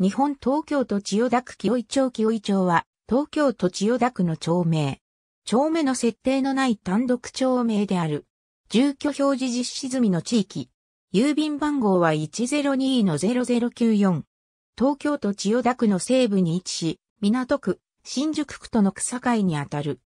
日本東京都千代田区清井町清井町は、東京都千代田区の町名。町名の設定のない単独町名である。住居表示実施済みの地域。郵便番号は102-0094。東京都千代田区の西部に位置し、港区、新宿区との草境にあたる。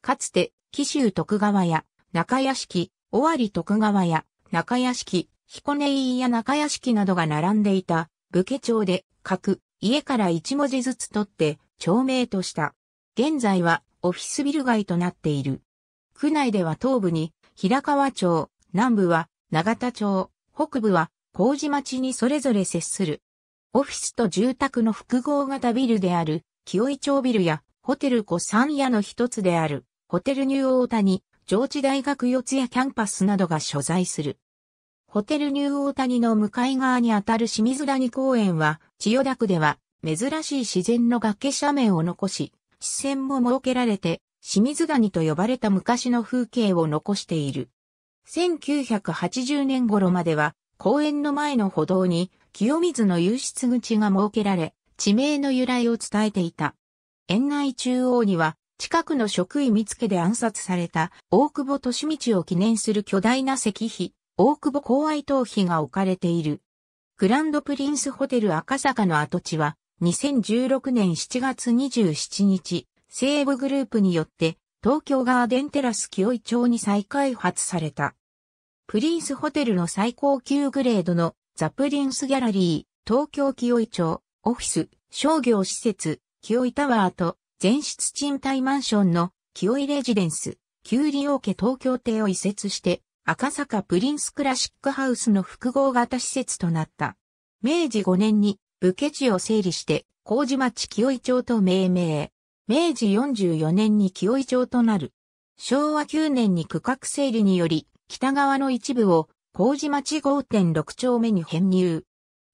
かつて、紀州徳川や、中屋敷、尾張徳川や、中屋敷、彦根井や中屋敷などが並んでいた、武家町で、各家から1文字ずつ取って町名とした。現在はオフィスビル街となっている。区内では東部に平川町、南部は長田町、北部は麹町にそれぞれ接する。オフィスと住宅の複合型ビルである清井町ビルやホテル湖三屋の一つであるホテルニューオータニ、上智大学四谷キャンパスなどが所在する。ホテルニューオータニの向かい側にあたる清水谷公園は、千代田区では、珍しい自然の崖斜面を残し、視線も設けられて、清水谷と呼ばれた昔の風景を残している。1980年頃までは、公園の前の歩道に、清水の湧出口が設けられ、地名の由来を伝えていた。園内中央には、近くの職員見つけで暗殺された大久保利道を記念する巨大な石碑、大久保公愛党碑が置かれている。グランドプリンスホテル赤坂の跡地は、2016年7月27日、西武グループによって、東京ガーデンテラス清井町に再開発された。プリンスホテルの最高級グレードのザ・プリンスギャラリー、東京清井町、オフィス、商業施設、清井タワーと、全室賃貸マンションの清井レジデンス、旧利用家東京邸を移設して、赤坂プリンスクラシックハウスの複合型施設となった。明治5年に武家地を整理して、麹町清井町と命名。明治44年に清井町となる。昭和9年に区画整理により、北側の一部を麹町5.6丁目に編入。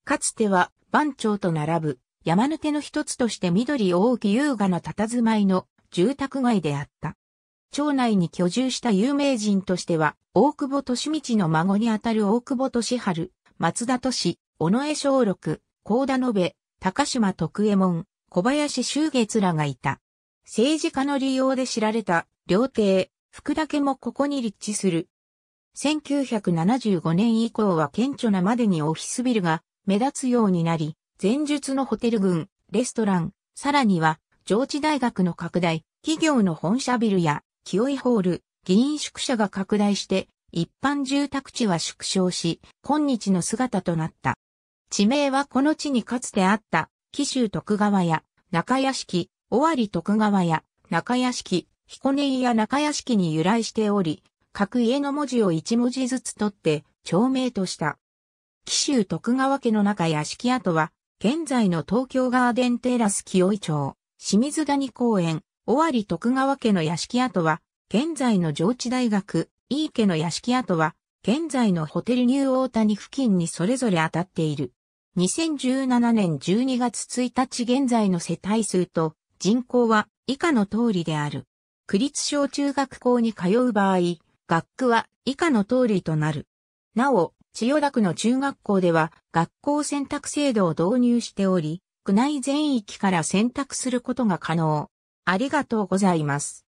かつては番町と並ぶ山抜けの一つとして緑多き優雅な佇まいの住宅街であった。町内に居住した有名人としては、大久保利道の孫にあたる大久保利春、松田利、尾上松緑、高田延高島徳右衛門、小林周月らがいた。政治家の利用で知られた、料亭、福田家もここに立地する。1975年以降は顕著なまでにオフィスビルが目立つようになり、前述のホテル群、レストラン、さらには上智大学の拡大、企業の本社ビルや清井ホール、議員宿舎が拡大して、一般住宅地は縮小し、今日の姿となった。地名はこの地にかつてあった、紀州徳川や、中屋敷、尾張徳川や、中屋敷、彦根や中屋敷に由来しており、各家の文字を一文字ずつ取って、町名とした。紀州徳川家の中屋敷跡は、現在の東京ガーデンテラス清井町、清水谷公園、尾張徳川家の屋敷跡は、現在の上智大学、井伊家の屋敷跡は、現在のホテルニューオータニ付近にそれぞれ当たっている。2017年12月1日現在の世帯数と人口は以下の通りである。区立小中学校に通う場合、学区は以下の通りとなる。なお、千代田区の中学校では学校選択制度を導入しており、区内全域から選択することが可能。ありがとうございます。